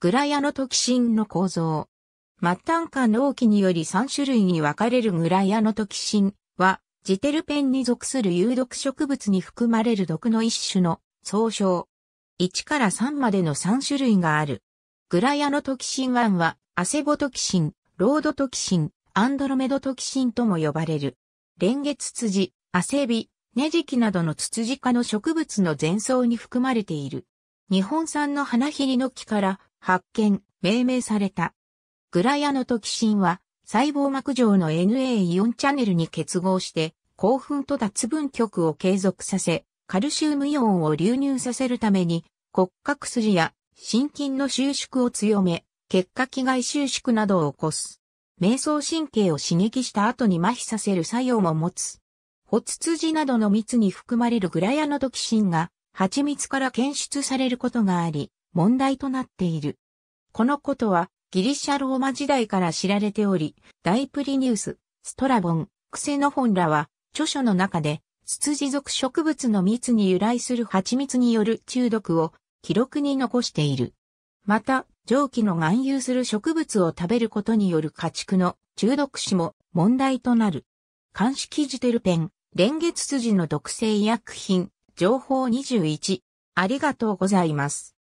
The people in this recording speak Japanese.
グラヤノトキシンの構造。末端化納期により3種類に分かれるグラヤノトキシンは、ジテルペンに属する有毒植物に含まれる毒の一種の総称。1から3までの3種類がある。グラヤノトキシン1は、アセボトキシン、ロードトキシン、アンドロメドトキシンとも呼ばれる。レンゲツツジ、アセビ、ネジキなどのツツジ科の植物の前奏に含まれている。日本産の花ヒリの木から発見、命名された。グラヤノトキシンは、細胞膜上の NA イオンチャネルに結合して、興奮と脱分極を継続させ、カルシウムイオンを流入させるために、骨格筋や心筋の収縮を強め、結果機外収縮などを起こす。瞑想神経を刺激した後に麻痺させる作用も持つ。ホツツジなどの蜜に含まれるグラヤノトキシンが、蜂蜜から検出されることがあり、問題となっている。このことはギリシャローマ時代から知られており、大プリニウス、ストラボン、クセノフォンらは著書の中で、ツツジ属植物の蜜に由来する蜂蜜による中毒を記録に残している。また、蒸気の含有する植物を食べることによる家畜の中毒死も問題となる。鑑識ジテルペン、レンゲツツジの毒性医薬品、情報21。ありがとうございます。